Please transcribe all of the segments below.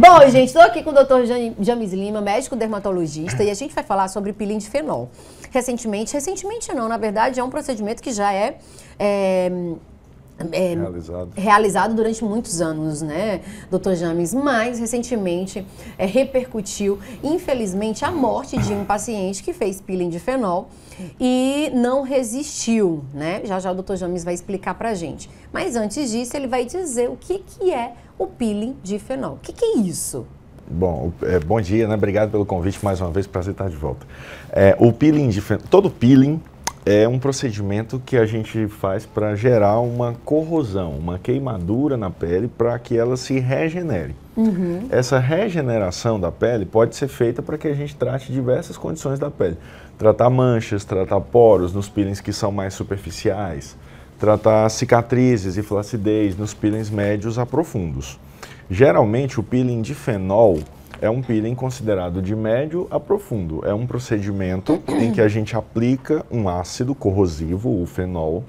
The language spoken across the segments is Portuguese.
Bom, gente, estou aqui com o Dr. James Lima, médico dermatologista, e a gente vai falar sobre pilim de fenol. Recentemente, recentemente não, na verdade é um procedimento que já é, é é, realizado. realizado. durante muitos anos, né, doutor James? Mas, recentemente, é, repercutiu, infelizmente, a morte de um paciente que fez peeling de fenol e não resistiu, né? Já já o doutor James vai explicar pra gente. Mas antes disso, ele vai dizer o que, que é o peeling de fenol. O que, que é isso? Bom, é, bom dia, né? Obrigado pelo convite mais uma vez, prazer estar de volta. É, o peeling de fenol, todo peeling é um procedimento que a gente faz para gerar uma corrosão, uma queimadura na pele para que ela se regenere. Uhum. Essa regeneração da pele pode ser feita para que a gente trate diversas condições da pele. Tratar manchas, tratar poros nos peelings que são mais superficiais, tratar cicatrizes e flacidez nos peelings médios a profundos. Geralmente o peeling de fenol é um peeling considerado de médio a profundo. É um procedimento em que a gente aplica um ácido corrosivo, o fenol,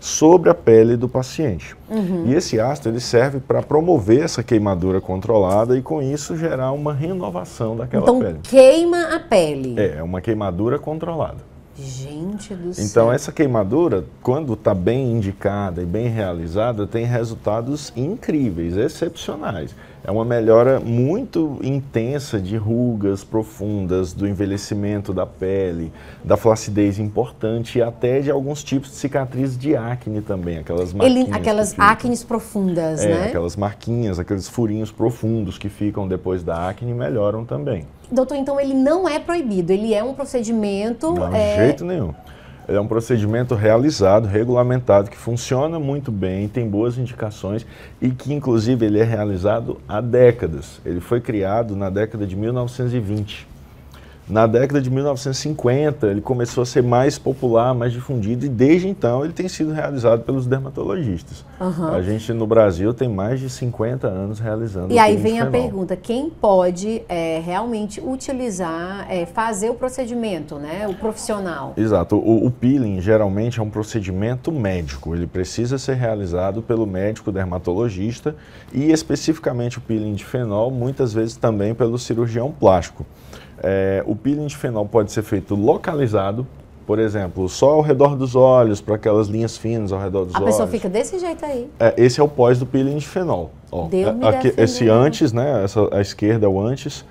sobre a pele do paciente. Uhum. E esse ácido ele serve para promover essa queimadura controlada e com isso gerar uma renovação daquela então, pele. Então queima a pele. É, é uma queimadura controlada. Gente do então, céu. Então, essa queimadura, quando está bem indicada e bem realizada, tem resultados incríveis, excepcionais. É uma melhora muito intensa de rugas profundas, do envelhecimento da pele, da flacidez importante e até de alguns tipos de cicatrizes de acne também, aquelas marquinhas. Ele, aquelas acnes profundas, é, né? Aquelas marquinhas, aqueles furinhos profundos que ficam depois da acne melhoram também. Doutor, então ele não é proibido, ele é um procedimento. Não, de é... jeito nenhum é um procedimento realizado, regulamentado, que funciona muito bem, tem boas indicações e que, inclusive, ele é realizado há décadas. Ele foi criado na década de 1920. Na década de 1950, ele começou a ser mais popular, mais difundido, e desde então ele tem sido realizado pelos dermatologistas. Uhum. A gente no Brasil tem mais de 50 anos realizando. E aí vem a pergunta: quem pode é, realmente utilizar, é, fazer o procedimento, né? O profissional. Exato. O, o peeling geralmente é um procedimento médico. Ele precisa ser realizado pelo médico dermatologista e especificamente o peeling de fenol, muitas vezes também pelo cirurgião plástico. É, o peeling de fenol pode ser feito localizado, por exemplo, só ao redor dos olhos, para aquelas linhas finas ao redor dos a olhos. A pessoa fica desse jeito aí. É, esse é o pós do peeling de fenol. Ó, é, aqui, esse antes, né? Essa, a esquerda é o antes.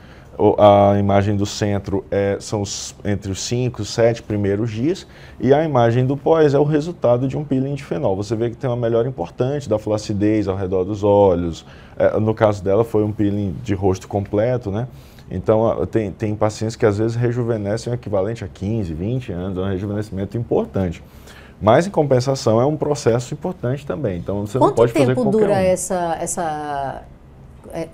A imagem do centro é, são os, entre os 5 e 7 primeiros dias. E a imagem do pós é o resultado de um peeling de fenol. Você vê que tem uma melhora importante da flacidez ao redor dos olhos. É, no caso dela, foi um peeling de rosto completo, né? Então, tem, tem pacientes que às vezes rejuvenescem o equivalente a 15, 20 anos, é um rejuvenescimento importante. Mas, em compensação, é um processo importante também. Então, você Quanto não pode fazer com Quanto tempo dura um. essa, essa, é, é,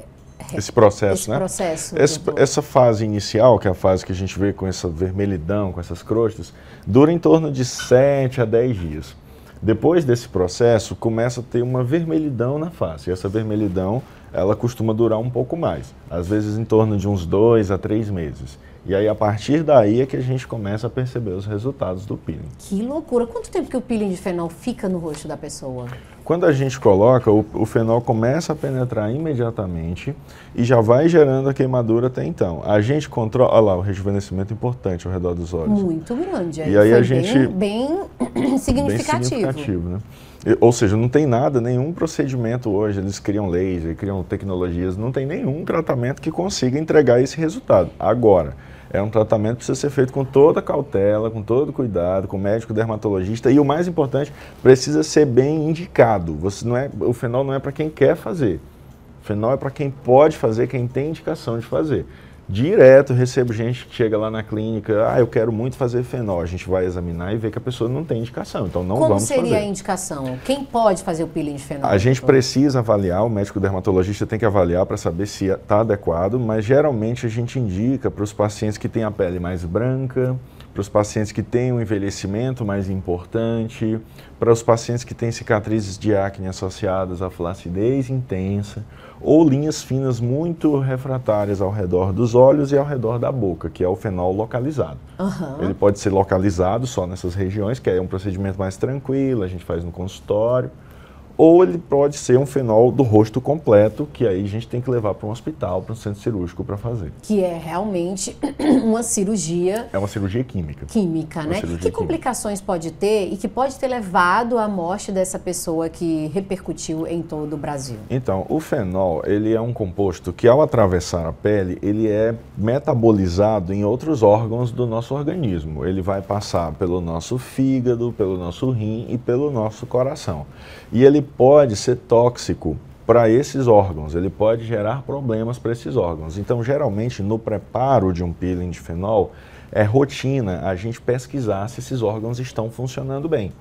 esse processo, esse né? Processo, essa, essa, fase inicial, que é a fase que a gente vê com essa vermelhidão, com essas crostas, dura em torno de 7 a 10 dias. Depois desse processo, começa a ter uma vermelhidão na face. E essa vermelhidão ela costuma durar um pouco mais, às vezes em torno de uns dois a três meses. E aí, a partir daí, é que a gente começa a perceber os resultados do peeling. Que loucura! Quanto tempo que o peeling de fenol fica no rosto da pessoa? Quando a gente coloca, o, o fenol começa a penetrar imediatamente e já vai gerando a queimadura até então. A gente controla, olha lá, o rejuvenescimento importante ao redor dos olhos. Muito grande. E aí, aí a gente... Bem, bem significativo. Bem significativo, né? Ou seja, não tem nada, nenhum procedimento hoje, eles criam leis, criam tecnologias, não tem nenhum tratamento que consiga entregar esse resultado. Agora, é um tratamento que precisa ser feito com toda cautela, com todo cuidado, com médico dermatologista e o mais importante, precisa ser bem indicado. Você não é, o fenol não é para quem quer fazer. O fenol é para quem pode fazer, quem tem indicação de fazer. Direto recebo gente que chega lá na clínica, ah, eu quero muito fazer fenol. A gente vai examinar e vê que a pessoa não tem indicação, então não Como vamos fazer. Como seria a indicação? Quem pode fazer o peeling de fenol? A gente precisa avaliar, o médico dermatologista tem que avaliar para saber se está adequado, mas geralmente a gente indica para os pacientes que têm a pele mais branca, para os pacientes que têm um envelhecimento mais importante, para os pacientes que têm cicatrizes de acne associadas à flacidez intensa ou linhas finas muito refratárias ao redor dos olhos e ao redor da boca, que é o fenol localizado. Uhum. Ele pode ser localizado só nessas regiões, que é um procedimento mais tranquilo, a gente faz no consultório ou ele pode ser um fenol do rosto completo, que aí a gente tem que levar para um hospital, para um centro cirúrgico para fazer. Que é realmente uma cirurgia. É uma cirurgia química. Química, né? Que química. complicações pode ter e que pode ter levado à morte dessa pessoa que repercutiu em todo o Brasil? Então, o fenol, ele é um composto que ao atravessar a pele, ele é metabolizado em outros órgãos do nosso organismo. Ele vai passar pelo nosso fígado, pelo nosso rim e pelo nosso coração. E ele pode ser tóxico para esses órgãos, ele pode gerar problemas para esses órgãos. Então, geralmente, no preparo de um peeling de fenol, é rotina a gente pesquisar se esses órgãos estão funcionando bem.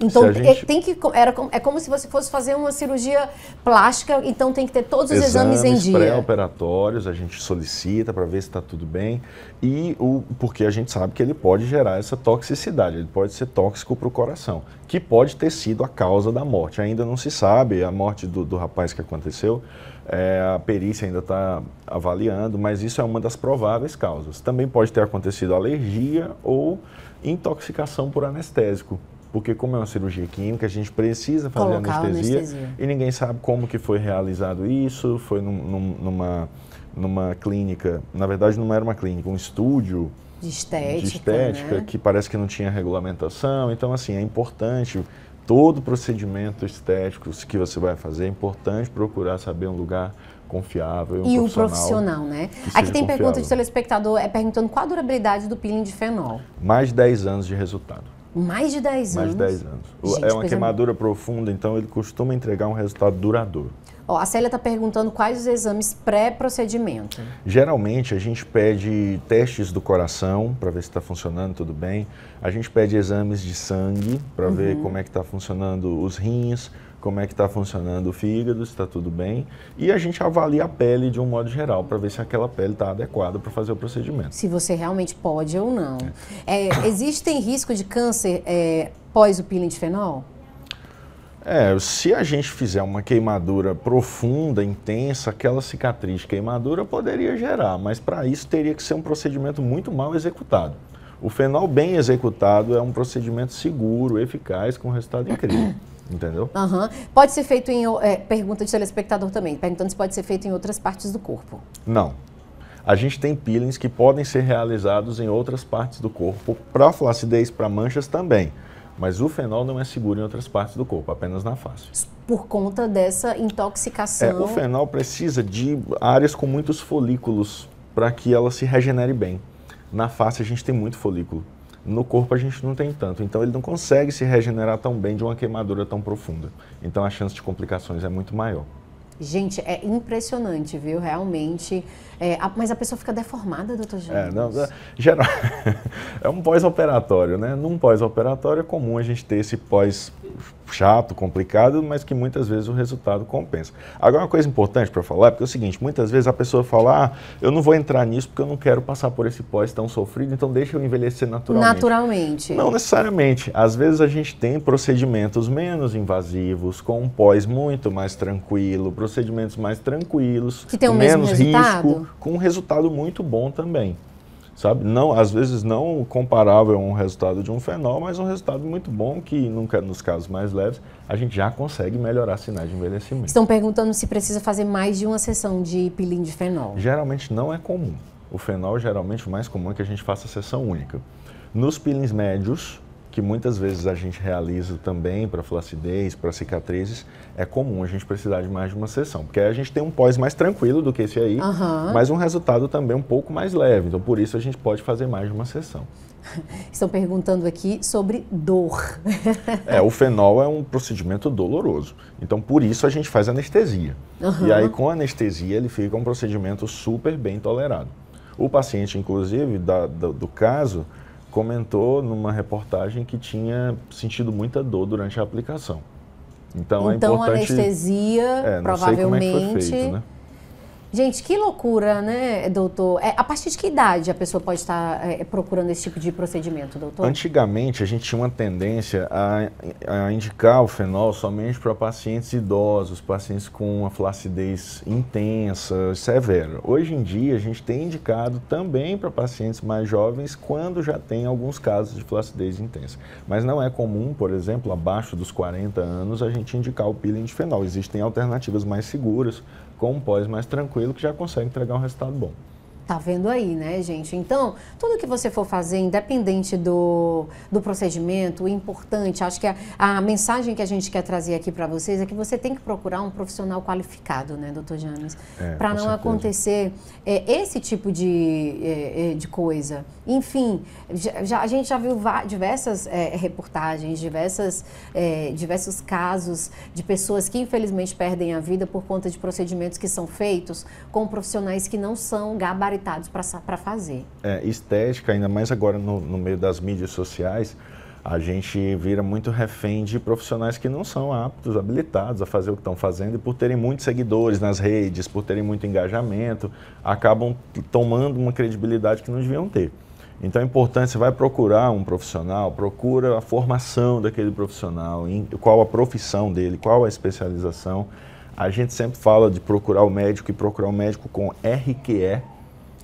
Então gente... é, tem que era é como se você fosse fazer uma cirurgia plástica, então tem que ter todos os exames, exames em dia. pré-operatórios a gente solicita para ver se está tudo bem e o porque a gente sabe que ele pode gerar essa toxicidade, ele pode ser tóxico para o coração, que pode ter sido a causa da morte. Ainda não se sabe a morte do, do rapaz que aconteceu. É, a perícia ainda está avaliando, mas isso é uma das prováveis causas. Também pode ter acontecido alergia ou intoxicação por anestésico porque como é uma cirurgia química, a gente precisa fazer anestesia, anestesia, e ninguém sabe como que foi realizado isso, foi num, num, numa, numa clínica, na verdade não era uma clínica, um estúdio de estética, de estética né? que parece que não tinha regulamentação, então assim, é importante todo procedimento estético que você vai fazer, é importante procurar saber um lugar confiável. Um e um profissional, profissional né? Aqui tem confiável. pergunta de telespectador é perguntando qual a durabilidade do peeling de fenol. Mais de 10 anos de resultado. Mais de 10 anos. Mais de 10 anos. Gente, é uma queimadura é... profunda, então ele costuma entregar um resultado duradouro. Ó, a Célia está perguntando quais os exames pré-procedimento. Geralmente a gente pede testes do coração para ver se está funcionando tudo bem. A gente pede exames de sangue para uhum. ver como é que está funcionando os rins, como é que está funcionando o fígado, se está tudo bem. E a gente avalia a pele de um modo geral para ver se aquela pele está adequada para fazer o procedimento. Se você realmente pode ou não. É. É, existem risco de câncer é, pós o peeling de fenol? É, se a gente fizer uma queimadura profunda, intensa, aquela cicatriz de queimadura poderia gerar, mas para isso teria que ser um procedimento muito mal executado. O fenol bem executado é um procedimento seguro, eficaz, com resultado incrível. Entendeu? Uhum. Pode ser feito em. É, pergunta de telespectador também, perguntando se pode ser feito em outras partes do corpo. Não. A gente tem peelings que podem ser realizados em outras partes do corpo, para flacidez, para manchas também. Mas o fenol não é seguro em outras partes do corpo, apenas na face. Por conta dessa intoxicação. É, o fenol precisa de áreas com muitos folículos para que ela se regenere bem. Na face a gente tem muito folículo no corpo a gente não tem tanto. Então ele não consegue se regenerar tão bem de uma queimadura tão profunda. Então a chance de complicações é muito maior. Gente, é impressionante, viu? Realmente. É, a, mas a pessoa fica deformada, doutor Jones? É, não, é, geral, é um pós-operatório, né? Num pós-operatório é comum a gente ter esse pós chato, complicado, mas que muitas vezes o resultado compensa. Agora, uma coisa importante para falar, porque é o seguinte, muitas vezes a pessoa fala, ah, eu não vou entrar nisso porque eu não quero passar por esse pós tão sofrido, então deixa eu envelhecer naturalmente. Naturalmente. Não necessariamente. Às vezes a gente tem procedimentos menos invasivos, com um pós muito mais tranquilo, procedimentos mais tranquilos, que tem o menos mesmo resultado? risco, com um resultado muito bom também sabe? Não, às vezes não comparável a um resultado de um fenol, mas um resultado muito bom que, nunca, nos casos mais leves, a gente já consegue melhorar sinais de envelhecimento. Estão perguntando se precisa fazer mais de uma sessão de pilim de fenol. Geralmente não é comum. O fenol geralmente o mais comum é que a gente faça sessão única. Nos pilins médios, que muitas vezes a gente realiza também para flacidez, para cicatrizes, é comum a gente precisar de mais de uma sessão. Porque aí a gente tem um pós mais tranquilo do que esse aí, uhum. mas um resultado também um pouco mais leve. Então, por isso a gente pode fazer mais de uma sessão. Estão perguntando aqui sobre dor. é, o fenol é um procedimento doloroso. Então, por isso a gente faz anestesia. Uhum. E aí, com anestesia, ele fica um procedimento super bem tolerado. O paciente, inclusive, da, do, do caso, comentou numa reportagem que tinha sentido muita dor durante a aplicação. Então, é então é importante... Então anestesia, é, é provavelmente, é feito, né? Gente, que loucura, né, doutor? É, a partir de que idade a pessoa pode estar é, procurando esse tipo de procedimento, doutor? Antigamente, a gente tinha uma tendência a, a indicar o fenol somente para pacientes idosos, pacientes com uma flacidez intensa, severa. Hoje em dia, a gente tem indicado também para pacientes mais jovens quando já tem alguns casos de flacidez intensa. Mas não é comum, por exemplo, abaixo dos 40 anos, a gente indicar o peeling de fenol. Existem alternativas mais seguras, com um pós mais tranquilo que já consegue entregar um resultado bom. Tá vendo aí, né, gente? Então, tudo que você for fazer, independente do, do procedimento, o importante, acho que a, a mensagem que a gente quer trazer aqui para vocês é que você tem que procurar um profissional qualificado, né, doutor James? É, para não certeza. acontecer é, esse tipo de, é, é, de coisa. Enfim, já, já, a gente já viu diversas é, reportagens, diversas, é, diversos casos de pessoas que infelizmente perdem a vida por conta de procedimentos que são feitos com profissionais que não são gabaritados para fazer. É, estética, ainda mais agora no, no meio das mídias sociais, a gente vira muito refém de profissionais que não são aptos, habilitados a fazer o que estão fazendo e por terem muitos seguidores nas redes, por terem muito engajamento, acabam tomando uma credibilidade que não deviam ter. Então é importante, você vai procurar um profissional, procura a formação daquele profissional, qual a profissão dele, qual a especialização. A gente sempre fala de procurar o médico e procurar o médico com RQE,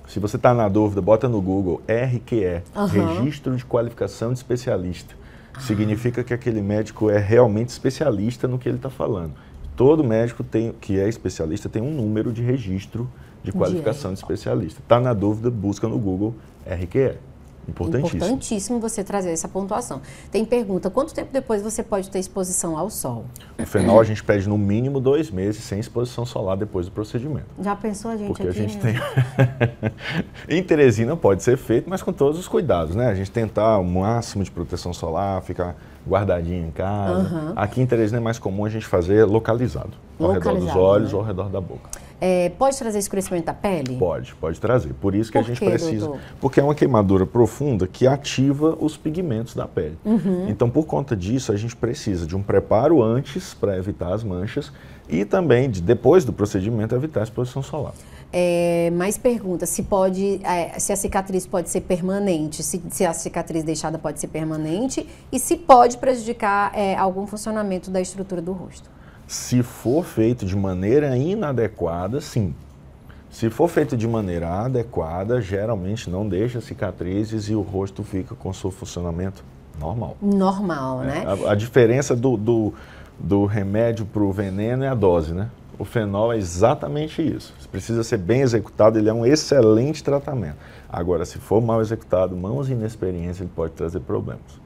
se você está na dúvida, bota no Google RQE, uhum. Registro de Qualificação de Especialista. Significa que aquele médico é realmente especialista no que ele está falando. Todo médico tem, que é especialista tem um número de registro de qualificação de, de especialista. Está na dúvida, busca no Google RQE. Importantíssimo. Importantíssimo você trazer essa pontuação. Tem pergunta, quanto tempo depois você pode ter exposição ao sol? No fenol, a gente pede no mínimo dois meses sem exposição solar depois do procedimento. Já pensou a gente Porque aqui? a gente tem... em Teresina pode ser feito, mas com todos os cuidados, né? A gente tentar o máximo de proteção solar, ficar guardadinho em casa. Uhum. Aqui em Teresina é mais comum a gente fazer localizado, localizado ao redor dos olhos né? ou ao redor da boca é, pode trazer escurecimento da pele? Pode, pode trazer. Por isso que Por a gente que, precisa. Doutor? Porque é uma queimadura profunda que ativa os pigmentos da pele. Uhum. Então, por conta disso, a gente precisa de um preparo antes para evitar as manchas e também, de, depois do procedimento, evitar a exposição solar. É, mais perguntas: se pode, é, se a cicatriz pode ser permanente, se, se, a cicatriz deixada pode ser permanente e se pode prejudicar é, algum funcionamento da estrutura do rosto. Se for feito de maneira inadequada, sim. Se for feito de maneira adequada, geralmente não deixa cicatrizes e o rosto fica com seu funcionamento normal. Normal, é, né? A, a, diferença do, do, do remédio para o veneno é a dose, né? O fenol é exatamente isso. Precisa ser bem executado, ele é um excelente tratamento. Agora, se for mal executado, mãos inexperientes, ele pode trazer problemas.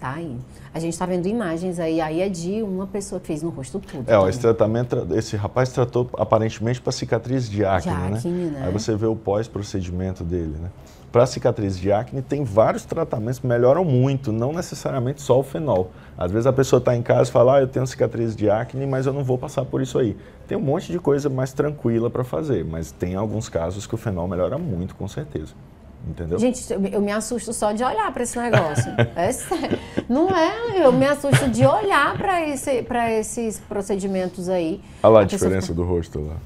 Tá aí. A gente está vendo imagens aí, aí é de uma pessoa que fez no rosto tudo. É, ó, esse tratamento, esse rapaz tratou aparentemente para cicatriz de acne, de né? acne né? né? Aí você vê o pós-procedimento dele, né? Para cicatriz de acne tem vários tratamentos que melhoram muito, não necessariamente só o fenol. Às vezes a pessoa está em casa e fala, ah, eu tenho cicatriz de acne, mas eu não vou passar por isso aí. Tem um monte de coisa mais tranquila para fazer, mas tem alguns casos que o fenol melhora muito, com certeza. Entendeu? Gente, eu me assusto só de olhar para esse negócio. é sério. Não é, eu me assusto de olhar para esse, pra esses procedimentos aí. Olha lá a, a diferença do rosto lá.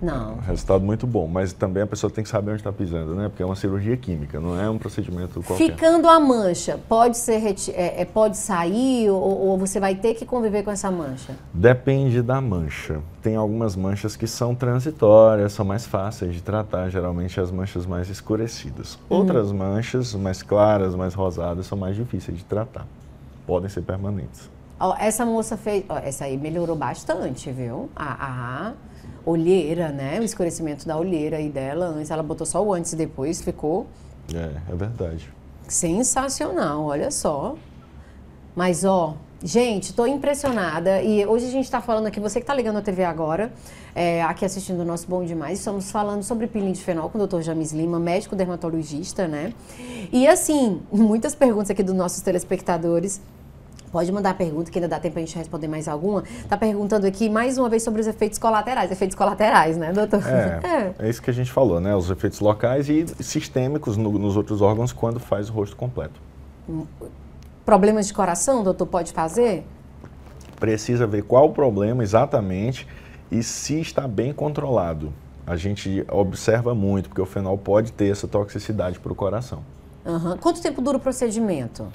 Não. É um resultado muito bom, mas também a pessoa tem que saber onde está pisando, né? Porque é uma cirurgia química, não é um procedimento qualquer. Ficando a mancha, pode ser é, é, pode sair ou, ou, você vai ter que conviver com essa mancha? Depende da mancha. Tem algumas manchas que são transitórias, são mais fáceis de tratar, geralmente as manchas mais escurecidas. Uhum. Outras hum. manchas mais claras, mais rosadas, são mais difíceis de tratar. Podem ser permanentes. Ó, essa moça fez. essa aí melhorou bastante, viu? Ah, ah olheira, né? O escurecimento da olheira aí dela. Antes ela botou só o antes e depois, ficou. É, é verdade. Sensacional, olha só. Mas, ó, gente, tô impressionada. E hoje a gente tá falando aqui, você que tá ligando a TV agora, é, aqui assistindo o nosso Bom Demais, estamos falando sobre pilinho de fenol com o Dr. James Lima, médico dermatologista, né? E, assim, muitas perguntas aqui dos nossos telespectadores. Pode mandar pergunta, que ainda dá tempo a gente responder mais alguma. Está perguntando aqui mais uma vez sobre os efeitos colaterais. Efeitos colaterais, né, doutor? É, é. é isso que a gente falou, né? Os efeitos locais e sistêmicos no, nos outros órgãos quando faz o rosto completo. Hum, problemas de coração, doutor, pode fazer? Precisa ver qual o problema exatamente e se está bem controlado. A gente observa muito, porque o fenol pode ter essa toxicidade para o coração. Uhum. Quanto tempo dura o procedimento?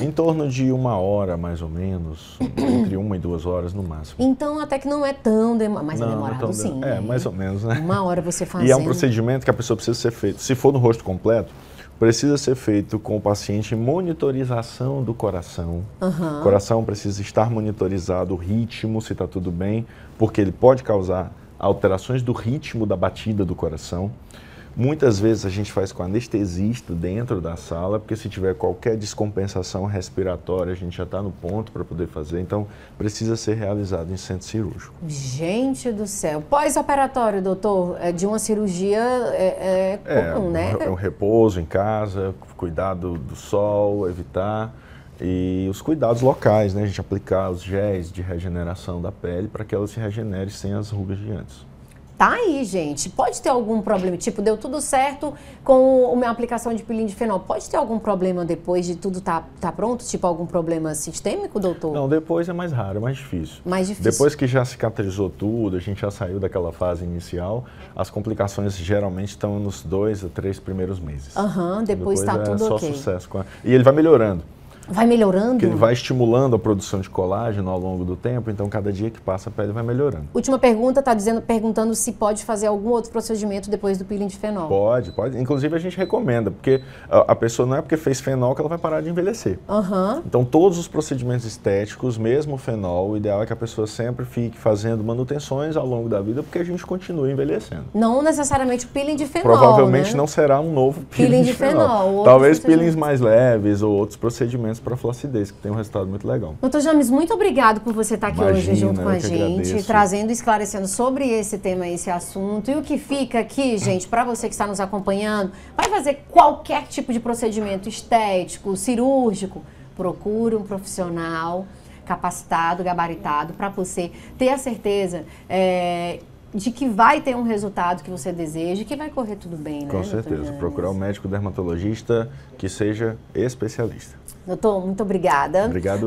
Em torno de uma hora, mais ou menos, entre uma e duas horas no máximo. Então, até que não é tão demorado, mas não, é demorado não é sim. É, mais ou menos, né? Uma hora você faz. E é um procedimento que a pessoa precisa ser feito. Se for no rosto completo, precisa ser feito com o paciente monitorização do coração. Uhum. O coração precisa estar monitorizado, o ritmo, se está tudo bem, porque ele pode causar alterações do ritmo da batida do coração. Muitas vezes a gente faz com anestesista dentro da sala, porque se tiver qualquer descompensação respiratória, a gente já está no ponto para poder fazer, então precisa ser realizado em centro cirúrgico. Gente do céu! Pós-operatório, doutor, é, de uma cirurgia é, é, é comum, é, um, né? É um repouso em casa, cuidado do sol, evitar. E os cuidados locais, né? A gente aplicar os géis de regeneração da pele para que ela se regenere sem as rugas de antes. Tá aí, gente. Pode ter algum problema. Tipo, deu tudo certo com a aplicação de pilim de fenol. Pode ter algum problema depois de tudo tá, tá pronto? Tipo, algum problema sistêmico, doutor? Não, depois é mais raro, é mais difícil. Mais difícil. Depois que já cicatrizou tudo, a gente já saiu daquela fase inicial, as complicações geralmente estão nos dois a três primeiros meses. Aham, uhum, depois, depois tá é tudo só ok. só sucesso. E ele vai melhorando. Vai melhorando? Que ele vai estimulando a produção de colágeno ao longo do tempo, então cada dia que passa a pele vai melhorando. Última pergunta, está perguntando se pode fazer algum outro procedimento depois do peeling de fenol. Pode, pode. Inclusive a gente recomenda, porque a, a pessoa não é porque fez fenol que ela vai parar de envelhecer. Uhum. Então todos os procedimentos estéticos, mesmo o fenol, o ideal é que a pessoa sempre fique fazendo manutenções ao longo da vida, porque a gente continua envelhecendo. Não necessariamente peeling de fenol, Provavelmente né? não será um novo peeling, peeling de, de, fenol. fenol. Talvez peelings mais leves ou outros procedimentos suplementos para flacidez, que tem um resultado muito legal. Doutor James, muito obrigado por você estar aqui Imagina, hoje junto com a gente, agradeço. trazendo, esclarecendo sobre esse tema, esse assunto. E o que fica aqui, gente, para você que está nos acompanhando, vai fazer qualquer tipo de procedimento estético, cirúrgico, procure um profissional capacitado, gabaritado, para você ter a certeza. É, de que vai ter um resultado que você deseja e que vai correr tudo bem, né? Com certeza. Procurar um médico dermatologista que seja especialista. Doutor, muito obrigada. Obrigado.